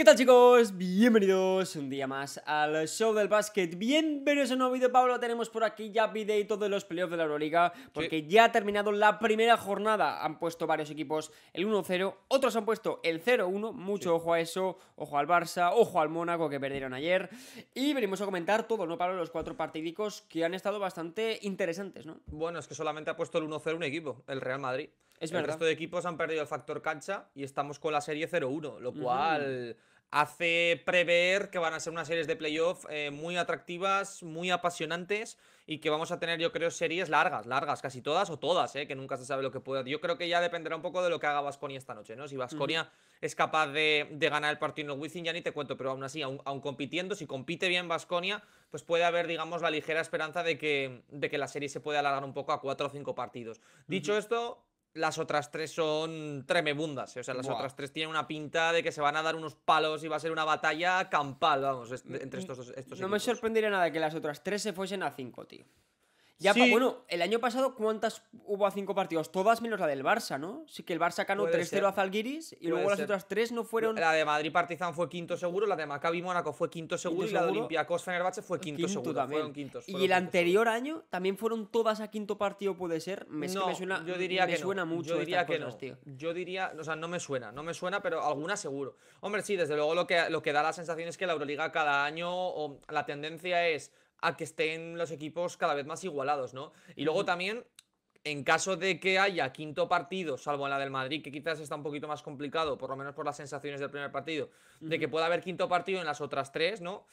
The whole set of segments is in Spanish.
¿Qué tal chicos? Bienvenidos un día más al show del básquet. Bienvenidos a un nuevo vídeo, Pablo. Tenemos por aquí ya videito de los playoffs de la Euroliga, porque ya ha terminado la primera jornada. Han puesto varios equipos el 1-0, otros han puesto el 0-1. Mucho ojo a eso, ojo al Barça, ojo al Mónaco que perdieron ayer. Y venimos a comentar todo, ¿no, Pablo? Los cuatro partidicos que han estado bastante interesantes, ¿no? Bueno, es que solamente ha puesto el 1-0 un equipo, el Real Madrid. Es el resto de equipos han perdido el factor cancha y estamos con la serie 0-1, lo cual hace prever que van a ser unas series de playoff eh, muy atractivas, muy apasionantes y que vamos a tener, yo creo, series largas, largas, casi todas o todas, eh, que nunca se sabe lo que pueda. Yo creo que ya dependerá un poco de lo que haga Vasconia esta noche, ¿no? Si Vasconia es capaz de, ganar el partido en Wizzing, ya ni te cuento, pero aún así, aún, compitiendo, si compite bien Vasconia, pues puede haber, digamos, la ligera esperanza de que, de que la serie se pueda alargar un poco a cuatro o cinco partidos. Dicho esto, las otras tres son tremebundas. Eh. O sea, las otras tres tienen una pinta de que se van a dar unos palos y va a ser una batalla campal, vamos, entre estos dos. no me sorprendería nada que las otras tres se fuesen a cinco, tío. Ya, bueno, el año pasado, ¿cuántas hubo a cinco partidos? Todas menos la del Barça, ¿no? Sí que el Barça ganó 3-0 a Zalgiris y luego las otras tres no fueron. La de Madrid Partizan fue quinto seguro, la de Maccabi Mónaco fue quinto seguro y la de Olympiacos Fenerbahce fue quinto, seguro. y el anterior año también fueron todas a quinto partido, puede ser. Me, suena, yo diría que no. mucho. Yo diría que no. tío. Yo diría, o sea, no me suena, no me suena, pero alguna seguro. Hombre, sí, desde luego lo que, lo que da la sensación es que la Euroliga cada año, o la tendencia es a que estén los equipos cada vez más igualados, ¿no? Y luego también, en caso de que haya quinto partido, salvo en la del Madrid, que quizás está un poquito más complicado, por lo menos por las sensaciones del primer partido, de que pueda haber quinto partido en las otras tres, ¿no?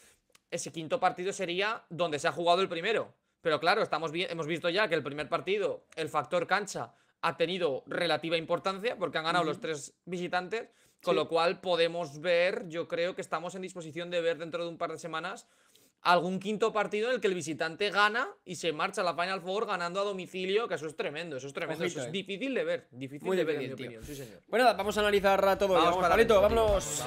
Ese quinto partido sería donde se ha jugado el primero. Pero claro, estamos hemos visto ya que el primer partido, el factor cancha, ha tenido relativa importancia porque han ganado los tres visitantes, con lo cual podemos ver, yo creo que estamos en disposición de ver dentro de un par de semanas algún quinto partido en el que el visitante gana y se marcha a la Final Four ganando a domicilio, que eso es tremendo, eso es tremendo, eso es eh. difícil de ver, difícil de ver, Bueno, vamos a analizar todo, vamos, vamos vámonos.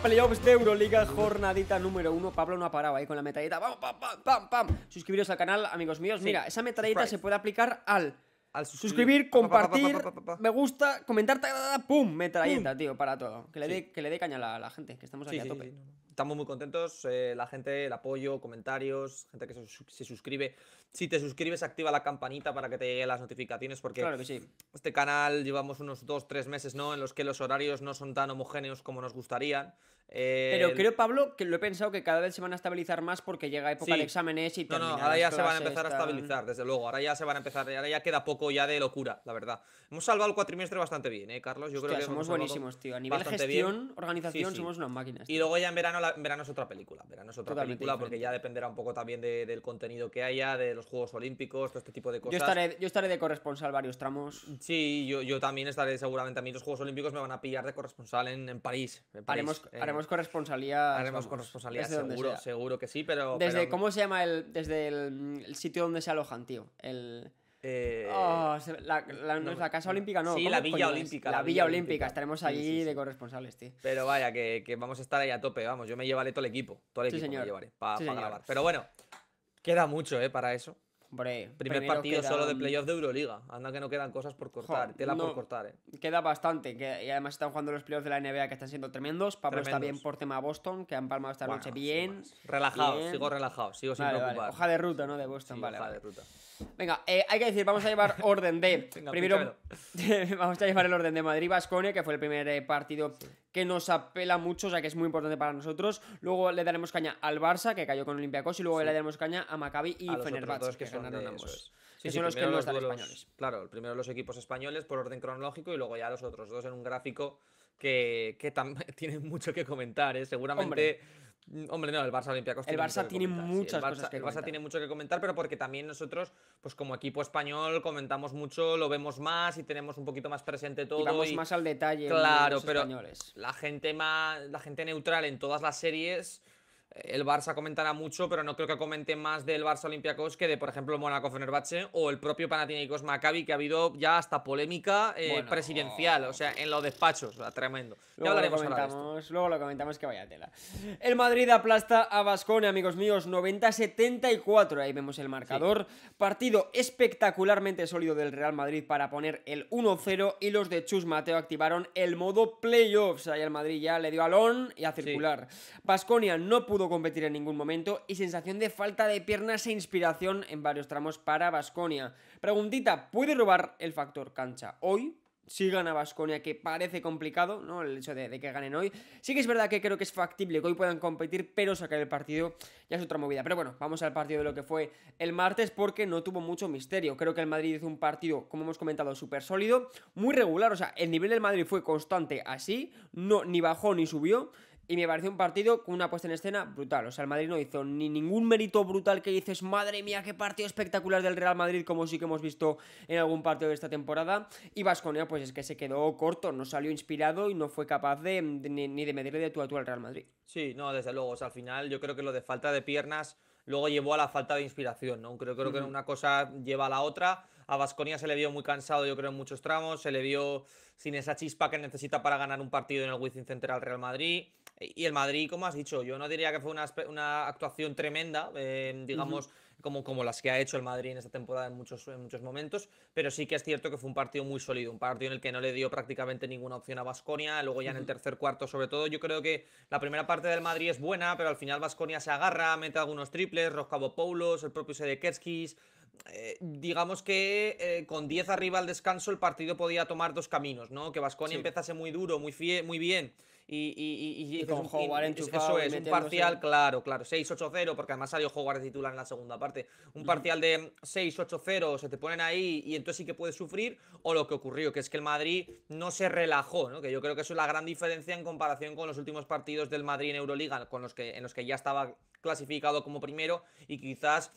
Playoffs de Euroliga, jornadita número uno. Pablo no ha parado ahí con la metralleta ¡Pam, pam, pam, pam, Suscribiros al canal, amigos míos. Mira, esa metralleta se puede aplicar al al suscribir, compartir, me gusta, comentar, pum, metralleta, tío, para todo. Que le dé que le dé caña a la, gente, que estamos aquí a tope. Estamos muy contentos, eh, la gente, el apoyo, comentarios, gente que se, suscribe. Si te suscribes, activa la campanita para que te lleguen las notificaciones, porque este canal llevamos unos 2-3 meses ¿no? en los que los horarios no son tan homogéneos como nos gustarían. Pero creo, Pablo, que lo he pensado que cada vez se van a estabilizar más porque llega época de exámenes y No, no, ahora ya se van a empezar a estabilizar, desde luego. Ahora ya se van a empezar, ahora ya queda poco ya de locura, la verdad. Hemos salvado el cuatrimestre bastante bien, ¿eh, Carlos? Yo creo que somos buenísimos, tío. A nivel gestión, organización, somos unas máquinas. Y luego ya en verano, verano es otra película. Verano es otra película porque ya dependerá un poco también del contenido que haya, de los Juegos Olímpicos, todo este tipo de cosas. Yo estaré, yo estaré de corresponsal varios tramos. Sí, yo, yo también estaré seguramente. A mí los Juegos Olímpicos me van a pillar de corresponsal en, París. Haremos corresponsalía. Haremos seguro, seguro que sí, pero. Desde, ¿cómo se llama el. Desde el, sitio donde se alojan, tío? El. Eh, oh, la, Casa Olímpica no. Sí, la Villa Olímpica. La, Villa, Olímpica. Estaremos allí de corresponsales, tío. Pero vaya, que, vamos a estar ahí a tope, vamos. Yo me llevaré todo el equipo. Todo el equipo me llevaré para grabar. Pero bueno, queda mucho, ¿eh? Para eso primer partido solo de playoff de Euroliga. Anda que no quedan cosas por cortar, tela por cortar, eh. Queda bastante, que, y además están jugando los playoffs de la NBA que están siendo tremendos. Pablo está bien por tema Boston, que han palmado esta noche bien. relajado, sigo relajado, sigo sin preocupar. Hoja de ruta, ¿no? De Boston, vale. Hoja de ruta. Venga, eh, hay que decir, vamos a llevar orden de. primero, vamos a llevar el orden de Madrid-Basconia, que fue el primer eh, partido que nos apela mucho, o sea que es muy importante para nosotros. Luego le daremos caña al Barça, que cayó con Olympiacos, y luego le daremos caña a Maccabi y Fenerbahce, que, son son los que no están españoles. Claro, primero los equipos españoles por orden cronológico y luego ya los otros dos en un gráfico que, que tienen mucho que comentar. ¿eh? Seguramente. Hombre Mm, hombre, no, el Barça Olympiacos. El Barça tiene muchas el Barça, cosas que El Barça tiene mucho que comentar, pero porque también nosotros, pues como equipo español, comentamos mucho, lo vemos más y tenemos un poquito más presente todo. Y vamos más al detalle. Claro, pero españoles. la gente más, la gente neutral en todas las series el Barça comentará mucho, pero no creo que comente más del Barça Olympiacos que de, por ejemplo, Monaco Mónaco Fenerbahce o el propio Panathinaikos Maccabi, que ha habido ya hasta polémica eh, presidencial, o sea, en los despachos, tremendo. Luego ya lo comentamos, Luego lo comentamos que vaya tela. El Madrid aplasta a Vasconia, amigos míos, 90-74. Ahí vemos el marcador. Partido espectacularmente sólido del Real Madrid para poner el 1-0 y los de Chus Mateo activaron el modo playoffs. Ahí el Madrid ya le dio alón y a circular. Vasconia no pudo competir en ningún momento y sensación de falta de piernas e inspiración en varios tramos para Basconia. Preguntita, ¿puede robar el factor cancha hoy? Si gana Basconia, que parece complicado, ¿no? El hecho de, de, que ganen hoy. Sí que es verdad que creo que es factible que hoy puedan competir, pero sacar el partido ya es otra movida. Pero bueno, vamos al partido de lo que fue el martes porque no tuvo mucho misterio. Creo que el Madrid hizo un partido, como hemos comentado, súper sólido, muy regular. O sea, el nivel del Madrid fue constante así, no, ni bajó ni subió. Y me parece un partido con una puesta en escena brutal. O sea, el Madrid no hizo ni ningún mérito brutal que dices, madre mía, qué partido espectacular del Real Madrid, como sí que hemos visto en algún partido de esta temporada. Y Vasconia, pues es que se quedó corto, no salió inspirado y no fue capaz de, ni, de medirle de tú a al Real Madrid. Sí, no, desde luego. O sea, al final yo creo que lo de falta de piernas luego llevó a la falta de inspiración, ¿no? Creo, creo que una cosa lleva a la otra. A Vasconia se le vio muy cansado, yo creo, en muchos tramos. Se le vio sin esa chispa que necesita para ganar un partido en el Wizzing central al Real Madrid. Y el Madrid, como has dicho, yo no diría que fue una, actuación tremenda, eh, digamos, como, como las que ha hecho el Madrid en esta temporada en muchos, en muchos momentos, pero sí que es cierto que fue un partido muy sólido, un partido en el que no le dio prácticamente ninguna opción a Vasconia, luego ya en el tercer cuarto sobre todo, yo creo que la primera parte del Madrid es buena, pero al final Vasconia se agarra, mete algunos triples, Roscavo Poulos, el propio Sedekerskis, eh, digamos que eh, con 10 arriba al descanso el partido podía tomar dos caminos, ¿no? Que Vasconia empezase muy duro, muy, muy bien y, y, y, y con Eso es, un parcial, claro, claro, 6-8-0, porque además salió Howard de titular en la segunda parte. Un parcial de 6-8-0, se te ponen ahí y entonces sí que puedes sufrir, o lo que ocurrió, que es que el Madrid no se relajó, que yo creo que eso es la gran diferencia en comparación con los últimos partidos del Madrid en Euroliga, con los que, en los que ya estaba clasificado como primero y quizás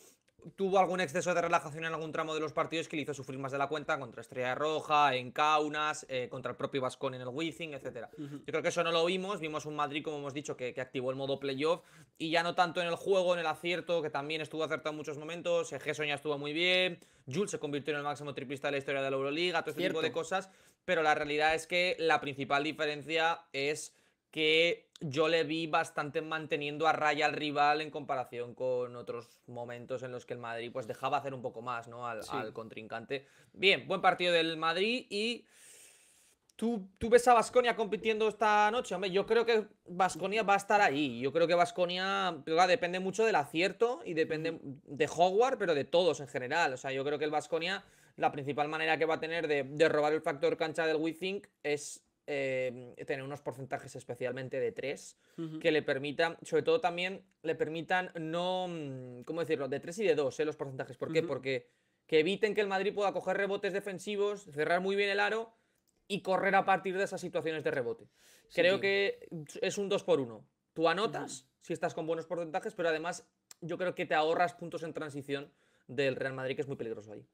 tuvo algún exceso de relajación en algún tramo de los partidos que le hizo sufrir más de la cuenta contra Estrella Roja, en Kaunas, eh, contra el propio Vascón en el Wizzing, etc. Yo creo que eso no lo vimos, vimos un Madrid, como hemos dicho, que, que, activó el modo playoff y ya no tanto en el juego, en el acierto, que también estuvo acertado en muchos momentos, eh, Gerson ya estuvo muy bien, Jules se convirtió en el máximo triplista de la historia de la Euroliga, todo este tipo de cosas, pero la realidad es que la principal diferencia es que yo le vi bastante manteniendo a raya al rival en comparación con otros momentos en los que el Madrid pues dejaba hacer un poco más ¿no? al, contrincante. Bien, buen partido del Madrid y... ¿Tú, ¿Tú, ves a Vasconia compitiendo esta noche? yo creo que Vasconia va a estar ahí. Yo creo que Vasconia depende mucho del acierto y depende de Hogwarts pero de todos en general. O sea, yo creo que el Vasconia, la principal manera que va a tener de, robar el factor cancha del WeThink es eh, tener unos porcentajes especialmente de 3 que le permitan, sobre todo también le permitan no, mm, ¿cómo decirlo? De 3 y de 2 eh, los porcentajes. ¿Por qué? Porque que eviten que el Madrid pueda coger rebotes defensivos, cerrar muy bien el aro y correr a partir de esas situaciones de rebote. Creo que es un 2 por 1 Tú anotas si estás con buenos porcentajes, pero además yo creo que te ahorras puntos en transición del Real Madrid, que es muy peligroso ahí.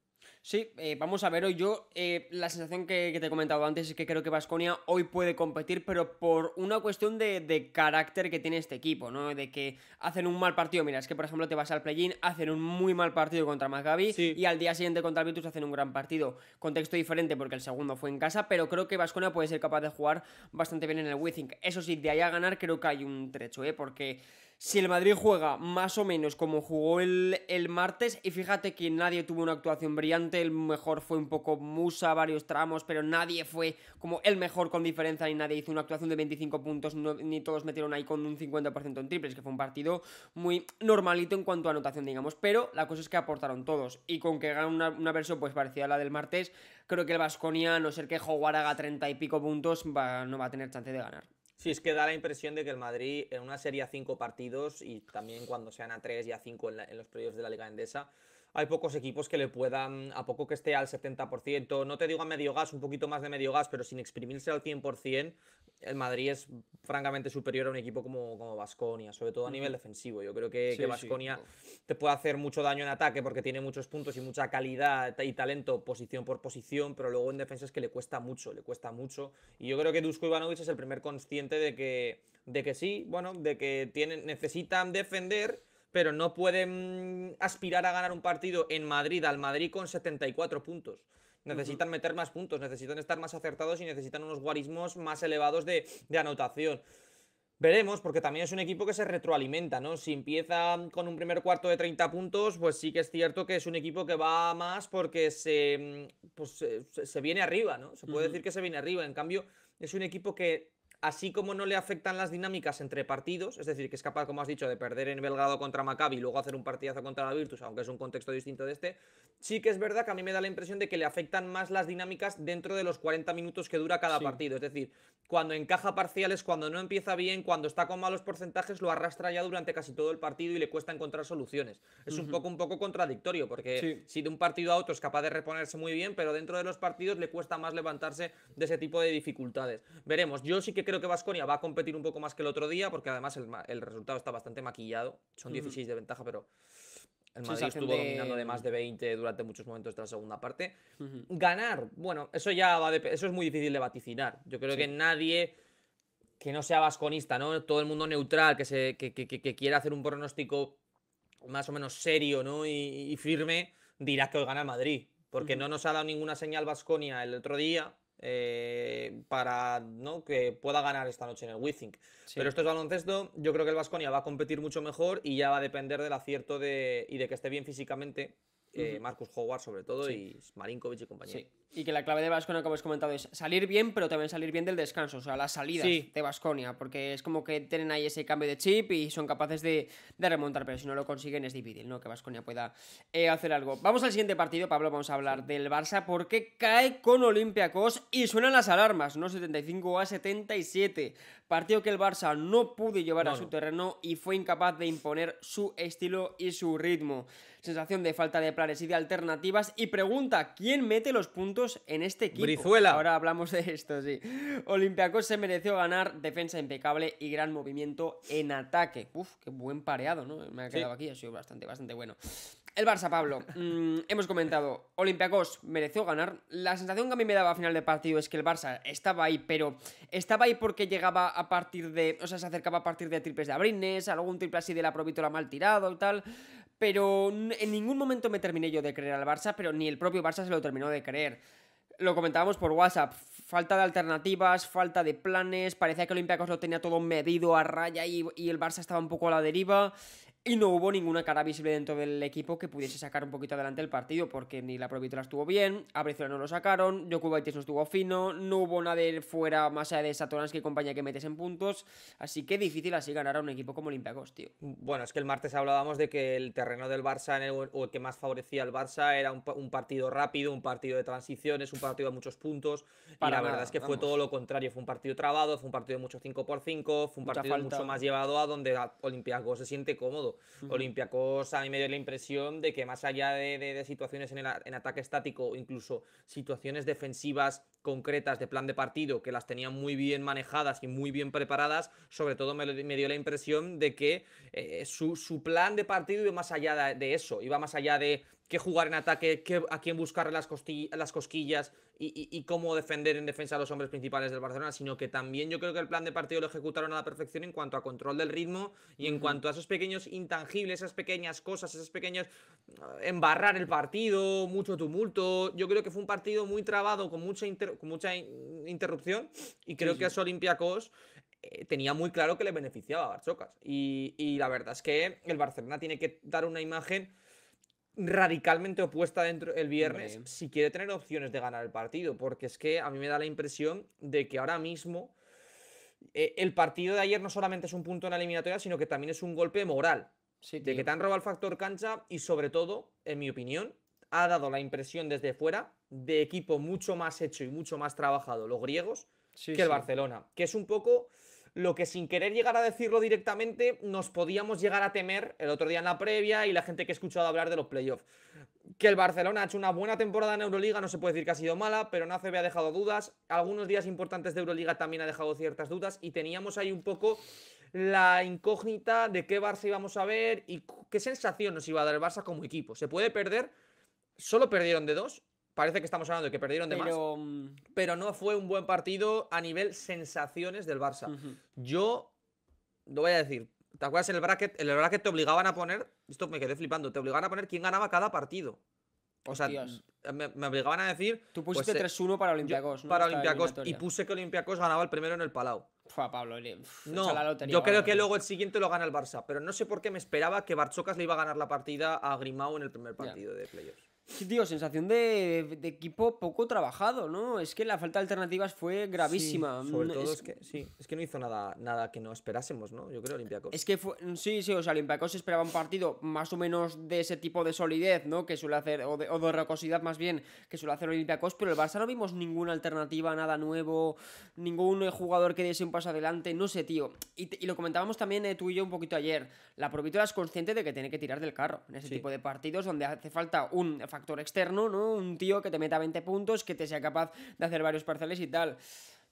Sí, eh, vamos a ver hoy. Yo, eh, la sensación que, te he comentado antes es que creo que Vasconia hoy puede competir, pero por una cuestión de, carácter que tiene este equipo, ¿no? De que hacen un mal partido. Mira, es que por ejemplo te vas al play-in, hacen un muy mal partido contra Maccabi y al día siguiente contra el Virtus hacen un gran partido. Contexto diferente porque el segundo fue en casa, pero creo que Vasconia puede ser capaz de jugar bastante bien en el Withink. Eso sí, de ahí a ganar creo que hay un trecho, ¿eh? Porque si el Madrid juega más o menos como jugó el, martes, y fíjate que nadie tuvo una actuación brillante, el mejor fue un poco Musa, varios tramos, pero nadie fue como el mejor con diferencia, ni nadie hizo una actuación de 25 puntos, ni todos metieron ahí con un 50% en triples, que fue un partido muy normalito en cuanto a anotación, digamos, pero la cosa es que aportaron todos, y con que hagan una, versión pues parecida a la del martes, creo que el Vasconia, no ser que jugar, haga 30 y pico puntos, no va a tener chance de ganar. Sí, es que da la impresión de que el Madrid en una serie a cinco partidos y también cuando sean a tres y a cinco en, los proyectos de la Liga Endesa, hay pocos equipos que le puedan, a poco que esté al 70%, no te digo a medio gas, un poquito más de medio gas, pero sin exprimirse al 100%, el Madrid es francamente superior a un equipo como, como Basconia, sobre todo a nivel defensivo. Yo creo que, sí, Basconia te puede hacer mucho daño en ataque porque tiene muchos puntos y mucha calidad y talento posición por posición, pero luego en defensa es que le cuesta mucho, le cuesta mucho. Y yo creo que Dusko Ivanovic es el primer consciente de que, de que sí, bueno, de que tienen, necesitan defender pero no pueden aspirar a ganar un partido en Madrid, al Madrid con 74 puntos. Necesitan meter más puntos, necesitan estar más acertados y necesitan unos guarismos más elevados de, anotación. Veremos, porque también es un equipo que se retroalimenta, ¿no? Si empieza con un primer cuarto de 30 puntos, pues sí que es cierto que es un equipo que va más porque se, pues, se, viene arriba, ¿no? Se puede decir que se viene arriba. En cambio, es un equipo que así como no le afectan las dinámicas entre partidos, es decir, que es capaz, como has dicho, de perder en Belgrado contra Maccabi y luego hacer un partidazo contra la Virtus, aunque es un contexto distinto de este, sí que es verdad que a mí me da la impresión de que le afectan más las dinámicas dentro de los 40 minutos que dura cada partido, es decir, cuando encaja parciales, cuando no empieza bien, cuando está con malos porcentajes, lo arrastra ya durante casi todo el partido y le cuesta encontrar soluciones. Es un poco un poco contradictorio porque si de un partido a otro es capaz de reponerse muy bien, pero dentro de los partidos le cuesta más levantarse de ese tipo de dificultades. Veremos, yo sí que creo que Vasconia va a competir un poco más que el otro día, porque además el, resultado está bastante maquillado. Son 16 de ventaja, pero el Madrid estuvo dominando de más de 20 durante muchos momentos de la segunda parte. Ganar, bueno, eso ya va de, eso es muy difícil de vaticinar. Yo creo que nadie que no sea vasconista, ¿no? Todo el mundo neutral, que, se, quiera hacer un pronóstico más o menos serio, ¿no? Y, firme, dirá que hoy gana Madrid. Porque no nos ha dado ninguna señal Vasconia el otro día. Eh, para ¿no? que pueda ganar esta noche en el Within. Pero esto es baloncesto, yo creo que el Vasconia va a competir mucho mejor y ya va a depender del acierto de, y de que esté bien físicamente. Eh, Marcus Howard sobre todo y Marinkovic y compañía y que la clave de Vasconia, como hemos comentado, es salir bien, pero también salir bien del descanso, o sea, la salida de Basconia porque es como que tienen ahí ese cambio de chip y son capaces de, remontar, pero si no lo consiguen es difícil, ¿no? Que Basconia pueda eh, hacer algo. Vamos al siguiente partido, Pablo, vamos a hablar del Barça, porque cae con Olympiacos y suenan las alarmas, ¿no? 75 a 77. Partido que el Barça no pudo llevar a su terreno y fue incapaz de imponer su estilo y su ritmo. Sensación de falta de planes y de alternativas. Y pregunta: ¿quién mete los puntos? en este equipo. Brizuela. Ahora hablamos de esto, sí. Olympiacos se mereció ganar, defensa impecable y gran movimiento en ataque. Uf, qué buen pareado, ¿no? Me ha quedado aquí, ha sido bastante, bastante bueno. El Barça, Pablo, mm, hemos comentado, Olympiacos mereció ganar. La sensación que a mí me daba a final de partido es que el Barça estaba ahí, pero estaba ahí porque llegaba a partir de, o sea, se acercaba a partir de triples de Abrines, algún triple así de la la mal tirado y tal pero en ningún momento me terminé yo de creer al Barça, pero ni el propio Barça se lo terminó de creer. Lo comentábamos por WhatsApp, falta de alternativas, falta de planes, parecía que Olympiacos lo tenía todo medido a raya y, y el Barça estaba un poco a la deriva. Y no hubo ninguna cara visible dentro del equipo que pudiese sacar un poquito adelante el partido, porque ni la Provitola estuvo bien, a no lo sacaron, Yokubaitis no estuvo fino, no hubo nadie fuera más allá de Satoransky y compañía que metes en puntos, así que difícil así ganar a un equipo como Olympiacos, tío. Bueno, es que el martes hablábamos de que el terreno del Barça, o el que más favorecía al Barça, era un, partido rápido, un partido de transiciones, un partido de muchos puntos, y la verdad es que fue todo lo contrario, fue un partido trabado, fue un partido de mucho 5 por 5 fue un partido mucho más llevado a donde Olympiacos se siente cómodo. Olimpiacos y a mí me dio la impresión de que más allá de, situaciones en, ataque estático, o incluso situaciones defensivas concretas de plan de partido que las tenían muy bien manejadas y muy bien preparadas, sobre todo me, dio la impresión de que eh, su, plan de partido iba más allá de, eso, iba más allá de qué jugar en ataque, a quién buscar las, las cosquillas y, cómo defender en defensa a los hombres principales del Barcelona, sino que también yo creo que el plan de partido lo ejecutaron a la perfección en cuanto a control del ritmo y en cuanto a esos pequeños intangibles, esas pequeñas cosas, esos pequeños eh, embarrar el partido, mucho tumulto, yo creo que fue un partido muy trabado, con mucha con mucha interrupción y creo que a su eh, tenía muy claro que le beneficiaba a Barchocas. Y, la verdad es que el Barcelona tiene que dar una imagen radicalmente opuesta dentro el viernes si quiere tener opciones de ganar el partido, porque es que a mí me da la impresión de que ahora mismo eh, el partido de ayer no solamente es un punto en la eliminatoria, sino que también es un golpe moral. de que te han robado el factor cancha y sobre todo, en mi opinión, ha dado la impresión desde fuera de equipo mucho más hecho y mucho más trabajado los griegos que el Barcelona, que es un poco lo que sin querer llegar a decirlo directamente nos podíamos llegar a temer el otro día en la previa y la gente que he escuchado hablar de los playoffs. Que el Barcelona ha hecho una buena temporada en Euroliga, no se puede decir que ha sido mala, pero en ACB ha dejado dudas. Algunos días importantes de Euroliga también ha dejado ciertas dudas y teníamos ahí un poco la incógnita de qué Barça íbamos a ver y qué sensación nos iba a dar el Barça como equipo. Se puede perder solo perdieron de dos. Parece que estamos hablando de que perdieron de más. Pero no fue un buen partido a nivel sensaciones del Barça. Yo lo voy a decir. ¿Te acuerdas en el bracket? En el bracket te obligaban a poner. Esto me quedé flipando. Te obligaban a poner quién ganaba cada partido. O sea, me, obligaban a decir. Tú pusiste 3-1 pues, eh, para Olympiacos. Para Olympiacos. Y puse que Olympiacos ganaba el primero en el Palau. a Pablo, no, yo creo que luego el siguiente lo gana el Barça. Pero no sé por qué me esperaba que Barchocas le iba a ganar la partida a Grimao en el primer partido de playoffs tío, sensación de, equipo poco trabajado, ¿no? Es que la falta de alternativas fue gravísima. sobre mm, todo es, que, no hizo nada, nada que no esperásemos, ¿no? Yo creo Olympiacos. Es que sí, sí, o sea, Olympiacos esperaba un partido más o menos de ese tipo de solidez, ¿no? Que suele hacer, o de, o rocosidad más bien, que suele hacer Olympiacos, pero el Barça no vimos ninguna alternativa, nada nuevo, ningún eh, jugador que diese un paso adelante, no sé, tío. Y, lo comentábamos también eh, tú y yo un poquito ayer, la Provítola es consciente de que tiene que tirar del carro en ese tipo de partidos donde hace falta un factor actor externo, ¿no? Un tío que te meta 20 puntos, que te sea capaz de hacer varios parciales y tal.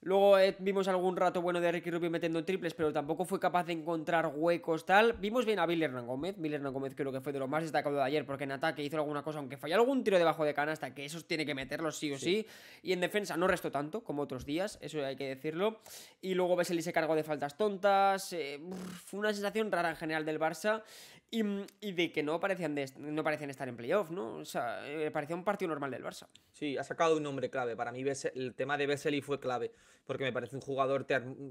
Luego eh, vimos algún rato bueno de Ricky Rubio metiendo triples, pero tampoco fue capaz de encontrar huecos tal. Vimos bien a Bill Hernán Gómez. Bill Gómez creo que fue de lo más destacado de ayer, porque en ataque hizo alguna cosa, aunque falló algún tiro debajo de canasta, que esos tiene que meterlos sí o sí. Y en defensa no restó tanto como otros días, eso hay que decirlo. Y luego Vesely se cargó de faltas tontas. Eh, fue una sensación rara en general del Barça. Mm, y, de que no parecían, no parecían estar en playoff, ¿no? O sea, eh, parecía un partido normal del Barça. Sí, ha sacado un nombre clave. Para mí el tema de Besseli fue clave, porque me parece un jugador,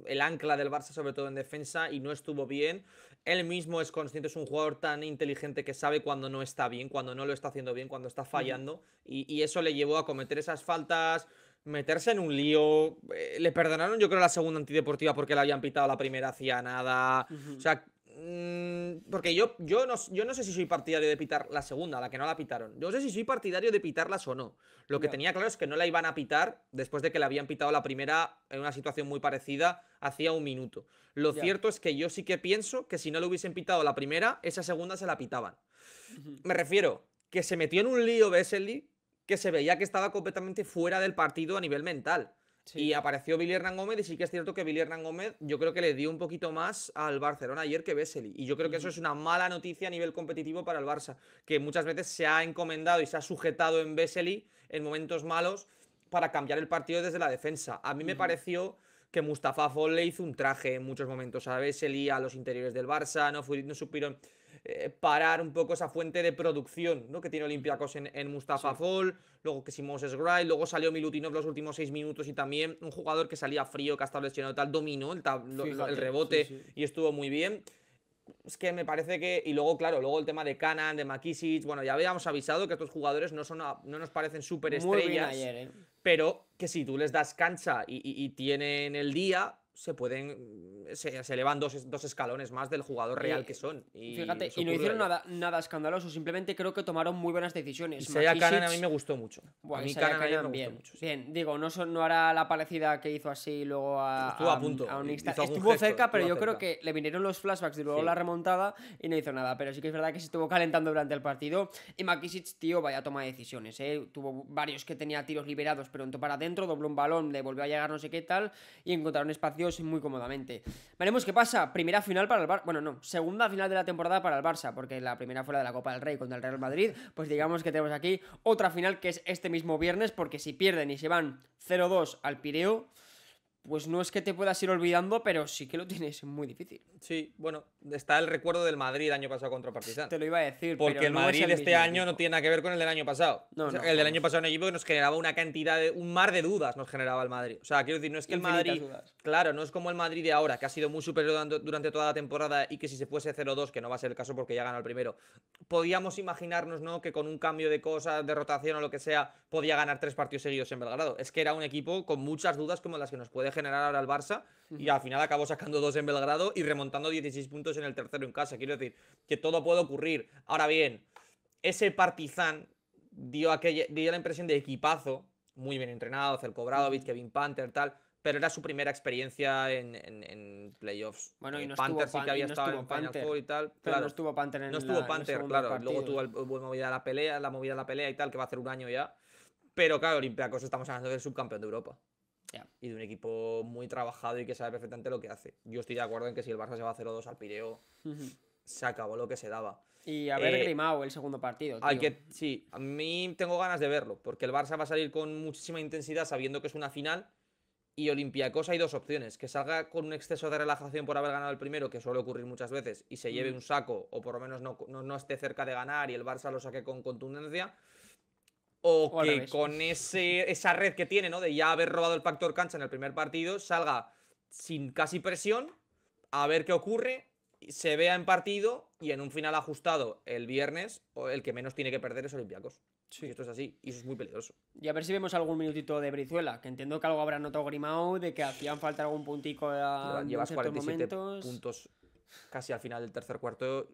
el ancla del Barça, sobre todo en defensa, y no estuvo bien. Él mismo es consciente, es un jugador tan inteligente que sabe cuando no está bien, cuando no lo está haciendo bien, cuando está fallando, y, eso le llevó a cometer esas faltas meterse en un lío. Eh, le perdonaron, yo creo, la segunda antideportiva porque le habían pitado la primera hacía nada. O sea, Mm, porque yo, yo, no, yo no sé si soy partidario de pitar la segunda, la que no la pitaron. Yo no sé si soy partidario de pitarlas o no. Lo que tenía claro es que no la iban a pitar después de que la habían pitado la primera en una situación muy parecida hacía un minuto. Lo cierto es que yo sí que pienso que si no le hubiesen pitado la primera, esa segunda se la pitaban. Me refiero que se metió en un lío Besseli que se veía que estaba completamente fuera del partido a nivel mental. Y apareció Billy Gómez y sí que es cierto que Billy Hernán Gómez yo creo que le dio un poquito más al Barcelona ayer que Vesely. Y yo creo que eso es una mala noticia a nivel competitivo para el Barça, que muchas veces se ha encomendado y se ha sujetado en Vesely en momentos malos para cambiar el partido desde la defensa. A mí me pareció que Mustafa Foll le hizo un traje en muchos momentos a Vesely, a los interiores del Barça, no, fue, no supieron eh, parar un poco esa fuente de producción ¿no? que tiene mm. Olympiacos en, en Mustafa Fall, luego que si Moses Gray, luego salió Milutinov los últimos seis minutos y también un jugador que salía frío, que ha estado lesionado tal, dominó el, el rebote y estuvo muy bien. Es que me parece que. Y luego, claro, luego el tema de Canan, de Makisic. Bueno, ya habíamos avisado que estos jugadores no, son, no nos parecen súper estrellas. ¿eh? Pero que si tú les das cancha y tienen el día, se pueden. Mm, se, elevan dos, escalones más del jugador real que son. Y Fíjate, y no hicieron nada, nada, escandaloso, simplemente creo que tomaron muy buenas decisiones. a mí me gustó mucho. a mí me gustó digo, no, no hará la parecida que hizo así luego a. Estuvo a, punto. estuvo cerca, pero yo creo que le vinieron los flashbacks y luego la remontada y no hizo nada. Pero sí que es verdad que se estuvo calentando durante el partido. Y Makisic, tío, vaya toma de decisiones, eh. Tuvo varios que tenía tiros liberados, pero en para adentro, dobló un balón, le volvió a llegar no sé qué tal, y encontraron espacio y muy cómodamente. Veremos qué pasa. Primera final para el Barça. Bueno, no, segunda final de la temporada para el Barça, porque la primera fue la de la Copa del Rey contra el Real Madrid. Pues digamos que tenemos aquí otra final que es este mismo viernes, porque si pierden y se van 0-2 al Pireo pues no es que te puedas ir olvidando, pero sí que lo tienes muy difícil. Sí, bueno, está el recuerdo del Madrid año pasado contra Partizan. Te lo iba a decir. Porque el Madrid de este año no tiene nada que ver con el del año pasado. el del año pasado en equipo que nos generaba una cantidad, de, un mar de dudas nos generaba el Madrid. O sea, quiero decir, no es que el Madrid... Claro, no es como el Madrid de ahora, que ha sido muy superior durante toda la temporada y que si se fuese 0-2, que no va a ser el caso porque ya ganó el primero, podíamos imaginarnos, ¿no? Que con un cambio de cosas, de rotación o lo que sea, podía ganar tres partidos seguidos en Belgrado. Es que era un equipo con muchas dudas como las que nos puede generar ahora el Barça. Y al final acabó sacando dos en Belgrado y remontando 16 puntos en el tercero en casa. Quiero decir que todo puede ocurrir. Ahora bien, ese Partizan dio, aquella, dio la impresión de equipazo, muy bien entrenado, Cerco Bradovic, Kevin Panther, tal pero era su primera experiencia en, playoffs. Bueno, eh, y no Panther estuvo, sí que había no estado en Panther, y tal. claro, no estuvo Panther en No estuvo Panther, claro. Luego tuvo movida la pelea, la movida de la pelea y tal, que va a hacer un año ya. Pero claro, Olympiacos estamos hablando del subcampeón de Europa. Y de un equipo muy trabajado y que sabe perfectamente lo que hace. Yo estoy de acuerdo en que si el Barça se va a 0-2 al Pireo, se acabó lo que se daba. Y haber eh, grimado el segundo partido. Hay que, sí, a mí tengo ganas de verlo, porque el Barça va a salir con muchísima intensidad sabiendo que es una final. Y Olympiacos hay dos opciones: que salga con un exceso de relajación por haber ganado el primero, que suele ocurrir muchas veces, y se lleve un saco, o por lo menos no, no, no esté cerca de ganar y el Barça lo saque con contundencia o, que con ese, esa red que tiene, ¿no? De ya haber robado el factor cancha en el primer partido, salga sin casi presión, a ver qué ocurre, se vea en partido y en un final ajustado el viernes, el que menos tiene que perder es Olympiacos. Sí. Y esto es así, y eso es muy peligroso. Y a ver si vemos algún minutito de Brizuela, que entiendo que algo habrá notado grimaud de que hacían falta algún puntico a Llevas 47 puntos casi al final del tercer cuarto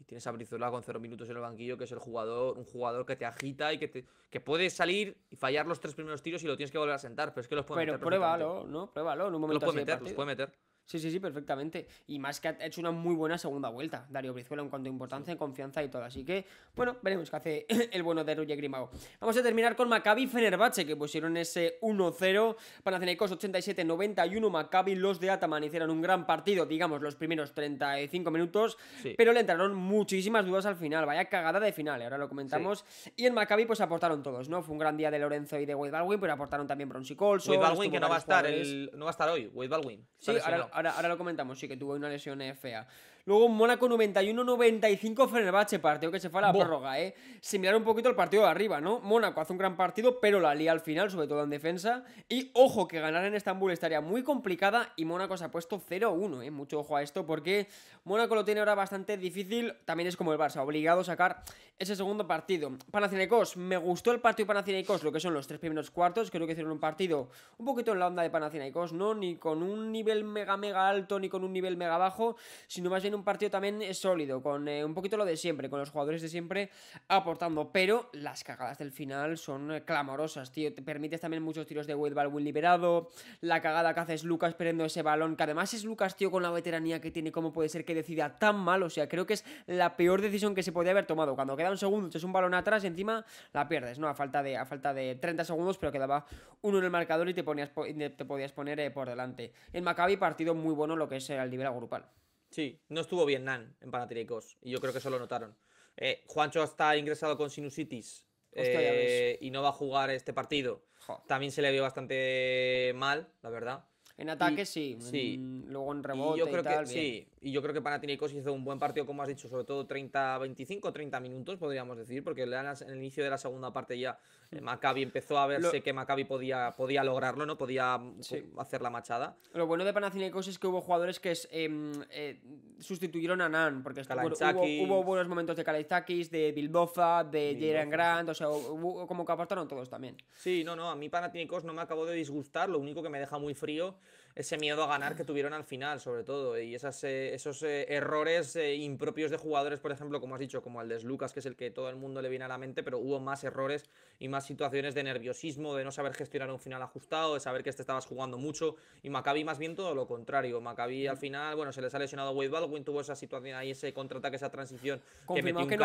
y tienes a Brizola con cero minutos en el banquillo, que es el jugador, un jugador que te agita y que, te, que puede salir y fallar los tres primeros tiros y lo tienes que volver a sentar. Pero es que los puede Pero pruébalo, ¿no? Pruébalo en un momento. Los puede meter, los puede meter. Sí, sí, sí, perfectamente. Y más que ha hecho una muy buena segunda vuelta, Dario Brizuela, en cuanto a importancia, y confianza y todo. Así que, bueno, veremos qué hace el bueno de Roger Grimago. Vamos a terminar con Maccabi Fenerbahce, que pusieron ese 1-0. Cenecos 87-91. Maccabi, los de Ataman hicieron un gran partido, digamos, los primeros 35 minutos. Pero le entraron muchísimas dudas al final. Vaya cagada de final, ¿eh? ahora lo comentamos. Y en Maccabi, pues aportaron todos, ¿no? Fue un gran día de Lorenzo y de Wade Baldwin, pero aportaron también Bronzy Colson. Wade Baldwin, que no va, a estar el... no va a estar hoy, Wade Baldwin. Sí, ahora ahora, lo comentamos, sí que tuvo una lesión eh, fea. Luego Mónaco 91-95 Fenerbahce, partido que se fue a la prórroga, ¿eh? Similar un poquito el partido de arriba, ¿no? Mónaco hace un gran partido, pero la lía al final, sobre todo en defensa. Y ojo, que ganar en Estambul estaría muy complicada y Mónaco se ha puesto 0-1, ¿eh? Mucho ojo a esto porque Mónaco lo tiene ahora bastante difícil. También es como el Barça, obligado a sacar ese segundo partido. Panathinaikos, me gustó el partido Panathinaikos, lo que son los tres primeros cuartos. Creo que hicieron un partido un poquito en la onda de Panathinaikos, ¿no? Ni con un nivel mega, mega alto, ni con un nivel mega bajo, sino más bien un un partido también eh, sólido, con eh, un poquito lo de siempre, con los jugadores de siempre aportando, pero las cagadas del final son eh, clamorosas, tío. Te permites también muchos tiros de Wade Baldwin liberado, la cagada que haces Lucas perdiendo ese balón, que además es Lucas, tío, con la veteranía que tiene, ¿cómo puede ser que decida tan mal? O sea, creo que es la peor decisión que se podía haber tomado. Cuando queda un segundo, echas un balón atrás y encima la pierdes, ¿no? A falta de, falta de 30 segundos, pero quedaba uno en el marcador y te, ponías, te podías poner por delante. En Maccabi, partido muy bueno lo que es el nivel grupal. Sí, no estuvo bien Nan en Panathinaikos y yo creo que eso lo notaron. Eh, Juancho está ingresado con sinusitis eh, y no va a jugar este partido. También se le vio bastante mal, la verdad. En ataque sí, sí. luego en rebote y, yo creo que, Sí, y yo creo que Panathinaikos hizo un buen partido, como has dicho, sobre todo 30, 25, 30 minutos, podríamos decir, porque en el inicio de la segunda parte ya eh, Maccabi empezó a verse que Maccabi podía, podía lograrlo, ¿no? Podía mm, hacer la machada. Lo bueno de Panathinaikos es que hubo jugadores que em, eh, sustituyeron a Nan, porque hubo, buenos momentos de Kalaitakis, de Bilboza, de Jaren Grant, o sea, como que apartaron todos también. Sí, no, no, a mí Panathinaikos no me acabo de disgustar, lo único que me deja muy frío ese miedo a ganar que ah. tuvieron al final, sobre todo, y esas, eh, esos eh, errores eh, impropios de jugadores, por ejemplo, como has dicho, como el de Lucas, que es el que todo el mundo le viene a la mente, pero hubo más errores y más situaciones de nerviosismo, de no saber gestionar un final ajustado, de saber que este estabas jugando mucho, y Maccabi más bien todo lo contrario. Maccabi al final, bueno, se les ha lesionado Wade Baldwin, tuvo esa situación ahí, ese contraataque, esa transición que metió un que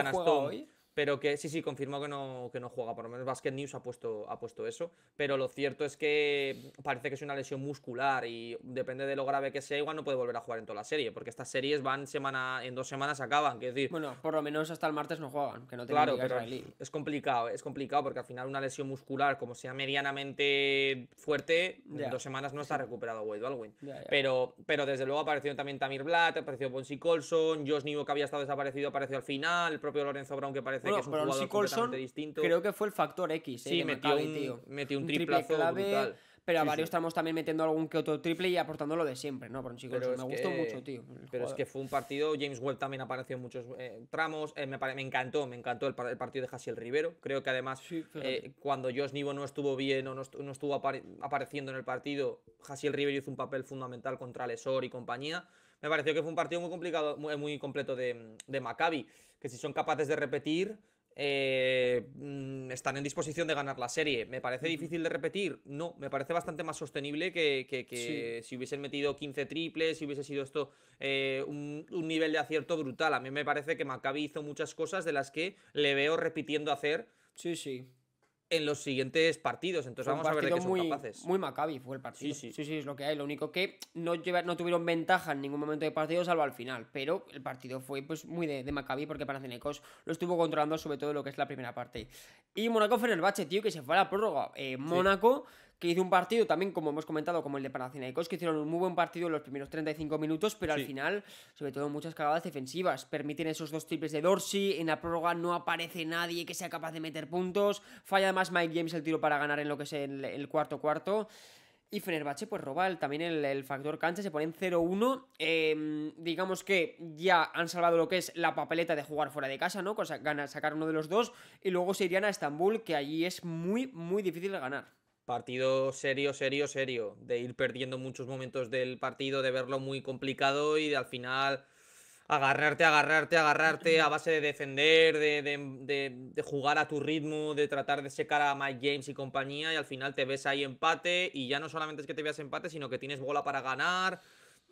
pero que sí, sí, confirmó que no, que no juega. Por lo menos Basket News ha puesto, ha puesto eso. Pero lo cierto es que parece que es una lesión muscular y depende de lo grave que sea, igual no puede volver a jugar en toda la serie. Porque estas series van semana, en dos semanas acaban. Que decir, bueno, por lo menos hasta el martes no juegan, que no Claro, pero es complicado, es complicado porque al final una lesión muscular, como sea medianamente fuerte, en dos semanas no está recuperado Wade Baldwin. Pero, pero desde luego apareció también Tamir Blatt, apareció Ponzi Colson, Josh Nivo que había estado desaparecido apareció al final, el propio Lorenzo Brown que apareció bueno, que un jugador distinto. Creo que fue el factor X, eh, sí, metió, un, triple, clave, Pero a varios estamos también metiendo algún que otro triple y aportando lo de siempre, ¿no? Pero, me gustó mucho, tío. Pero es que fue un partido, James Webb también apareció en muchos eh, tramos, eh, me, encantó, me encantó el, partido de Hasiel Rivero. Creo que además eh, cuando Josh Nivo no estuvo bien o no, estuvo apareciendo en el partido, Hasiel Rivero hizo un papel fundamental contra Lesor y compañía me pareció que fue un partido muy complicado, eh, muy, completo de, de Maccabi, que si son capaces de repetir, eh, mm, están en disposición de ganar la serie. ¿Me parece difícil de repetir? No, me parece bastante más sostenible que, si hubiesen metido 15 triples, si hubiese sido esto eh, un, un, nivel de acierto brutal. A mí me parece que Maccabi hizo muchas cosas de las que le veo repitiendo hacer. Sí, sí en los siguientes partidos. Entonces vamos a ver de qué muy, son capaces. Muy Maccabi fue el partido. Sí sí. es lo que hay. Lo único que no, no tuvieron ventaja en ningún momento de partido, salvo al final. Pero el partido fue pues muy de, de Maccabi porque Panathinaikos lo estuvo controlando sobre todo lo que es la primera parte. Y Mónaco bache tío, que se fue a la prórroga. Eh, Mónaco que hizo un partido también, como hemos comentado, como el de Panathinaikos, que hicieron un muy buen partido en los primeros 35 minutos, pero al final, sobre todo muchas cagadas defensivas, permiten esos dos triples de Dorsey, en la prórroga no aparece nadie que sea capaz de meter puntos, falla además Mike James el tiro para ganar en lo que es el, cuarto cuarto. Y Fenerbahce pues roba el, también el, factor cancha, se pone en 0-1. digamos que ya han salvado lo que es la papeleta de jugar fuera de casa, ¿no? sacar uno de los dos. Y luego se irían a Estambul, que allí es muy, muy difícil ganar. Partido serio, serio, serio, de ir perdiendo muchos momentos del partido, de verlo muy complicado y de al final agarrarte, agarrarte, agarrarte a base de defender, de, jugar a tu ritmo, de tratar de secar a Mike James y compañía y al final te ves ahí empate y ya no solamente es que te veas empate, sino que tienes bola para ganar.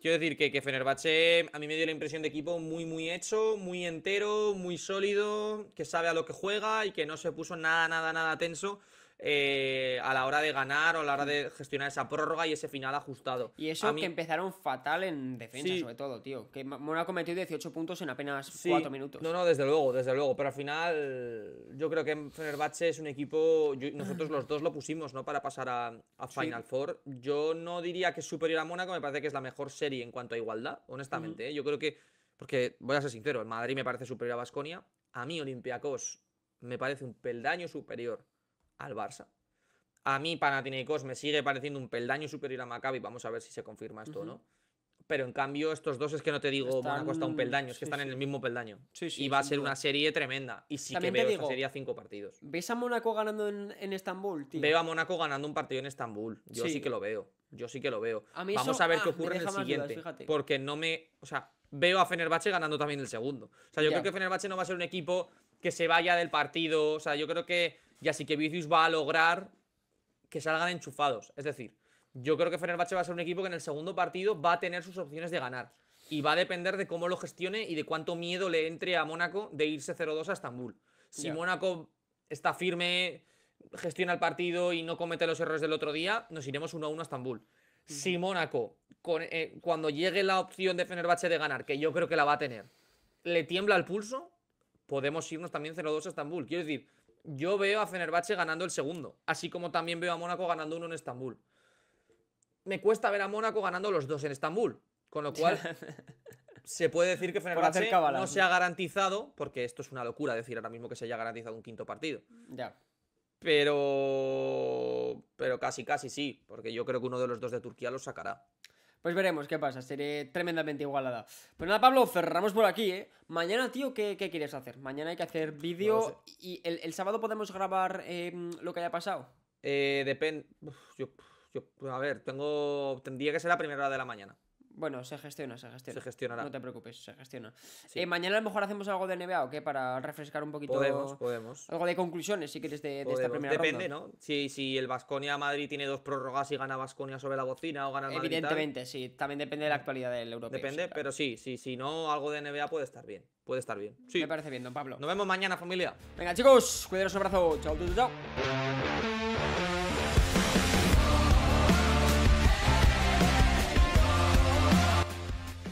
Quiero decir que, que Fenerbahce a mí me dio la impresión de equipo muy, muy hecho, muy entero, muy sólido, que sabe a lo que juega y que no se puso nada, nada, nada tenso. Eh, a la hora de ganar o a la hora de gestionar esa prórroga y ese final ajustado. Y eso que empezaron fatal en defensa, sobre todo, tío. Que Mónaco metió 18 puntos en apenas 4 minutos. No, no, desde luego, desde luego. Pero al final, yo creo que Fenerbahce es un equipo. nosotros los dos lo pusimos, ¿no? Para pasar a, Final Four. Yo no diría que es superior a Mónaco, me parece que es la mejor serie en cuanto a igualdad, honestamente. ¿eh? Yo creo que. Porque, voy a ser sincero, el Madrid me parece superior a Basconia. A mí, Olympiacos me parece un peldaño superior al Barça. A mí Panathinaikos me sigue pareciendo un peldaño superior a Maccabi, vamos a ver si se confirma esto o no. Pero en cambio estos dos es que no te digo están... Monaco está un peldaño, es que están en el mismo peldaño. y va a ser una serie tremenda. Y sí que veo digo, esta cinco partidos. ¿Ves a Monaco ganando en, Estambul, tío? Veo a Monaco ganando un partido en Estambul. Yo sí, que lo veo. Yo sí que lo veo. A mí vamos a ver ah, qué ocurre en el siguiente. porque no me... O sea, veo a Fenerbahce ganando también el segundo. O sea, yo creo que Fenerbahce no va a ser un equipo que se vaya del partido. O sea, yo creo que ya sí que Vicius va a lograr que salgan enchufados. Es decir, yo creo que Fenerbahce va a ser un equipo que en el segundo partido va a tener sus opciones de ganar. Y va a depender de cómo lo gestione y de cuánto miedo le entre a Mónaco de irse 0-2 a Estambul. Si Mónaco está firme, gestiona el partido y no comete los errores del otro día, nos iremos 1-1 a Estambul. Si Mónaco, eh, cuando llegue la opción de Fenerbahce de ganar, que yo creo que la va a tener, le tiembla el pulso, podemos irnos también 0-2 a Estambul. Quiero decir, yo veo a Fenerbahce ganando el segundo, así como también veo a Mónaco ganando uno en Estambul. Me cuesta ver a Mónaco ganando los dos en Estambul, con lo cual se puede decir que Fenerbahce no se ha garantizado, porque esto es una locura decir ahora mismo que se haya garantizado un quinto partido. Ya. Pero pero casi casi sí, porque yo creo que uno de los dos de Turquía lo sacará. Pues veremos qué pasa, seré tremendamente igualada. Pero pues nada, Pablo, cerramos por aquí, ¿eh? Mañana, tío, ¿qué, quieres hacer? Mañana hay que hacer vídeo y el, sábado podemos grabar em, lo que haya pasado. Eh, depende. Yo, yo, a ver, tengo. Tendría que ser la primera hora de la mañana. Bueno, se gestiona, se gestiona. gestionará. No te preocupes, se gestiona. Eh, mañana a lo mejor hacemos algo de NBA o qué para refrescar un poquito. Podemos, podemos. Algo de conclusiones, si quieres, de, de esta primera Depende, ¿no? Si, el Vasconia Madrid tiene dos prórrogas y gana Vasconia sobre la bocina o gana el Evidentemente, sí. También depende de la mm. actualidad del europeo. Depende, pero sí, sí, si no, algo de NBA puede estar bien. Puede estar bien. Sí. Me parece bien, don Pablo. Nos vemos mañana, familia. Venga, chicos, cuidaros un abrazo. Chao, chao, chao.